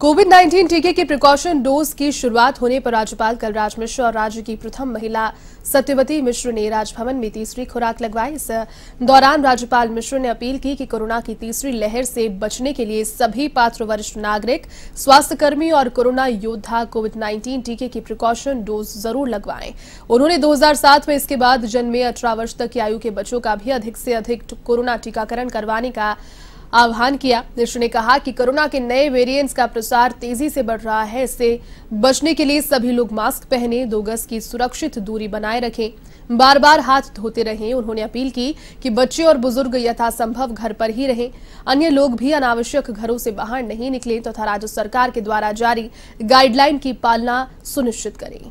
Covid 19 टीके के precaution dose की शुरुआत होने पर राज्यपाल कलराज मिश्र और राज्य की प्रथम महिला सत्यवती मिश्र ने राजभवन में तीसरी खुराक लगवाई इस दौरान राज्यपाल मिश्र ने अपील की कि कोरोना की तीसरी लहर से बचने के लिए सभी पात्र वरिष्ठ नागरिक स्वास्थ्यकर्मी और कोरोना योद्धा कोविड 19 टीके की प्रिकॉशन डोज जरूर लगवाएं उन्होंने दो में इसके बाद जन्मे अठारह वर्ष तक की आयु के बच्चों का भी अधिक से अधिक कोरोना टीकाकरण करवाने का आह्वान किया मिश्र ने कहा कि कोरोना के नए वेरिएंट्स का प्रसार तेजी से बढ़ रहा है इससे बचने के लिए सभी लोग मास्क पहने दो गज की सुरक्षित दूरी बनाए रखें बार बार हाथ धोते रहें उन्होंने अपील की कि बच्चे और बुजुर्ग यथासंभव घर पर ही रहें अन्य लोग भी अनावश्यक घरों से बाहर नहीं निकले तथा तो राज्य सरकार के द्वारा जारी गाइडलाइन की पालना सुनिश्चित करें